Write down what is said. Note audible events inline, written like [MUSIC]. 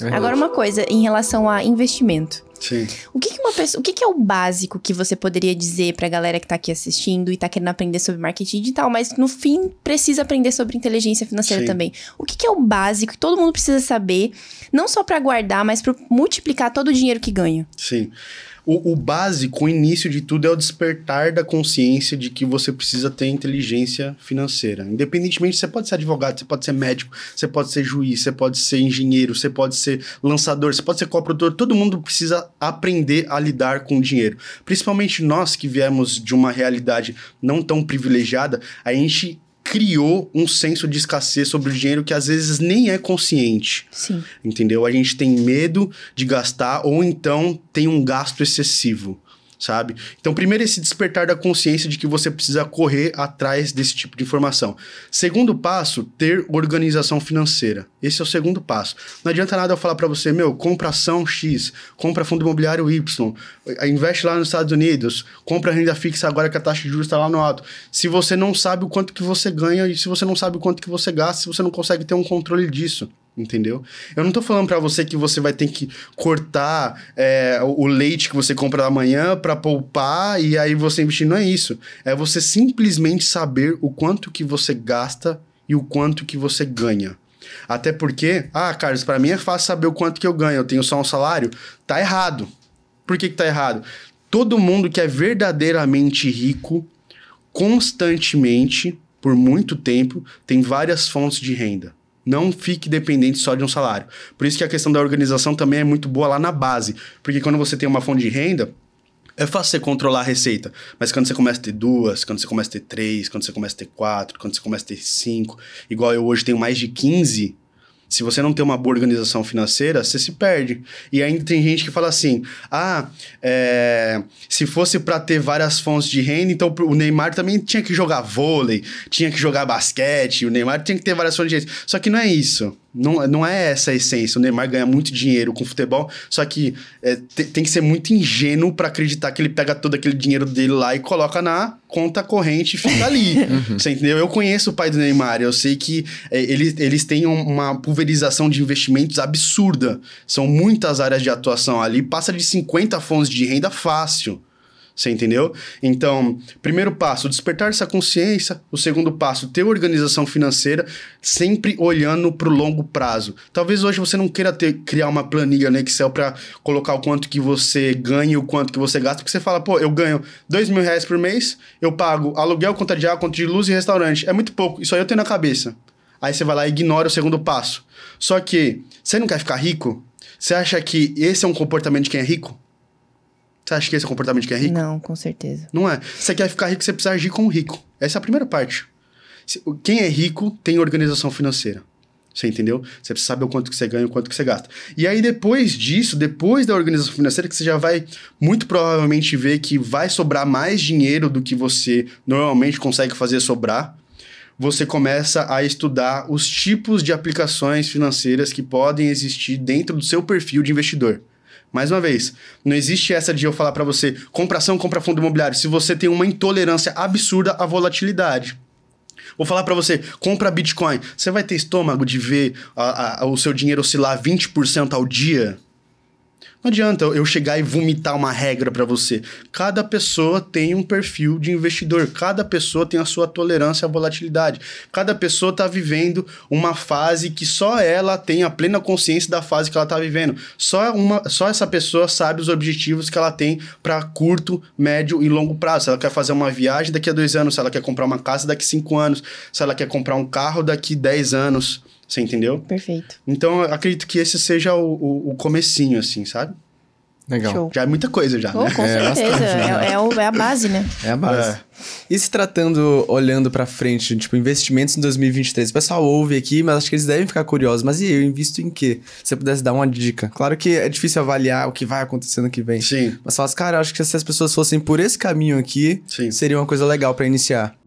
É Agora, uma coisa em relação a investimento. Sim. O que, que uma pessoa, o que, que, é o básico que você poderia dizer para a galera que está aqui assistindo e está querendo aprender sobre marketing digital, mas no fim precisa aprender sobre inteligência financeira Sim. também? O que, que, é o básico que todo mundo precisa saber, não só para guardar, mas para multiplicar todo o dinheiro que ganha? Sim. O, o, básico, o início de tudo é o despertar da consciência de que você precisa ter inteligência financeira. Independentemente, você pode ser advogado, você pode ser médico, você pode ser juiz, você pode ser engenheiro, você pode ser lançador, você pode ser coprodutor. Todo mundo precisa aprender a lidar com o dinheiro. Principalmente nós que viemos de uma realidade não tão privilegiada, a gente criou um senso de escassez sobre o dinheiro que às vezes nem é consciente. Sim. Entendeu? A gente tem medo de gastar ou então tem um gasto excessivo sabe? Então, primeiro, esse despertar da consciência de que você precisa correr atrás desse tipo de informação. Segundo passo, ter organização financeira. Esse é o segundo passo. Não adianta nada eu falar para você, meu, compra ação X, compra fundo imobiliário Y, eh, investe lá nos Estados Unidos, compra renda fixa agora que a taxa de juros está lá no alto. Se você não sabe o quanto que você ganha e se você não sabe o quanto que você gasta, se você não consegue ter um controle disso entendeu? Eu não tô falando para você que você vai ter que cortar é, o leite que você compra da manhã para poupar e aí você investir. Não é isso. É você simplesmente saber o quanto que você gasta e o quanto que você ganha. Até porque, ah, Carlos, para mim é fácil saber o quanto que eu ganho, eu tenho só um salário. Tá errado. Por que, que tá errado? Todo mundo que é verdadeiramente rico, constantemente, por muito tempo, tem várias fontes de renda. Não fique dependente só de um salário. Por isso que a questão da organização também é muito boa lá na base. Porque quando você tem uma fonte de renda, é fácil você controlar a receita, mas quando você começa a ter duas, quando você começa a ter três, quando você começa a ter quatro, quando você começa a ter cinco, igual eu hoje tenho mais de 15 se você não tem uma boa organização financeira, você se perde. E ainda tem gente que fala assim: ah, é, se fosse para ter várias fontes de renda, então o Neymar também tinha que jogar vôlei, tinha que jogar basquete, o Neymar tinha que ter várias fontes de renda. Só que não é isso. Não, não é essa a essência. O Neymar ganha muito dinheiro com futebol, só que é, te, tem que ser muito ingênuo para acreditar que ele pega todo aquele dinheiro dele lá e coloca na conta corrente e fica ali. [LAUGHS] Uhum. Você entendeu? Eu conheço o pai do Neymar, eu sei que é, eles, eles têm uma pulverização de investimentos absurda. São muitas áreas de atuação ali, passa de 50 fontes de renda fácil. Você entendeu? Então, primeiro passo, despertar essa consciência. O segundo passo, ter organização financeira, sempre olhando para o longo prazo. Talvez hoje você não queira ter, criar uma planilha no Excel para colocar o quanto que você ganha e o quanto que você gasta, porque você fala, pô, eu ganho dois mil reais por mês, eu pago aluguel, conta de água, conta de luz e restaurante. É muito pouco, isso aí eu tenho na cabeça. Aí você vai lá e ignora o segundo passo. Só que você não quer ficar rico? Você acha que esse é um comportamento de quem é rico? Você acha que esse é o comportamento de quem é rico? Não, com certeza. Não é. Você quer ficar rico, você precisa agir como rico. Essa é a primeira parte. Quem é rico tem organização financeira. Você entendeu? Você precisa saber o quanto que você ganha, o quanto que você gasta. E aí, depois disso, depois da organização financeira, que você já vai muito provavelmente ver que vai sobrar mais dinheiro do que você normalmente consegue fazer sobrar. Você começa a estudar os tipos de aplicações financeiras que podem existir dentro do seu perfil de investidor. Mais uma vez, não existe essa de eu falar para você compração compra fundo imobiliário, se você tem uma intolerância absurda à volatilidade. Vou falar para você, compra Bitcoin. Você vai ter estômago de ver a, a, o seu dinheiro oscilar 20% ao dia? Não adianta eu chegar e vomitar uma regra para você. Cada pessoa tem um perfil de investidor, cada pessoa tem a sua tolerância à volatilidade. Cada pessoa está vivendo uma fase que só ela tem a plena consciência da fase que ela está vivendo. Só, uma, só essa pessoa sabe os objetivos que ela tem para curto, médio e longo prazo. Se ela quer fazer uma viagem daqui a dois anos, se ela quer comprar uma casa daqui a cinco anos, se ela quer comprar um carro daqui a dez anos. Você entendeu? Perfeito. Então, acredito que esse seja o, o, o comecinho, assim, sabe? Legal. Show. Já é muita coisa, já, oh, né? Com é, certeza. É, né? é, o, é, a base, né? É a base. É. E se tratando, olhando pra frente, tipo, investimentos em 2023? O pessoal ouve aqui, mas acho que eles devem ficar curiosos. Mas e eu invisto em quê? Se você pudesse dar uma dica. Claro que é difícil avaliar o que vai acontecer no que vem. Sim. Mas fala assim, cara, acho que se as pessoas fossem por esse caminho aqui, Sim. seria uma coisa legal para iniciar.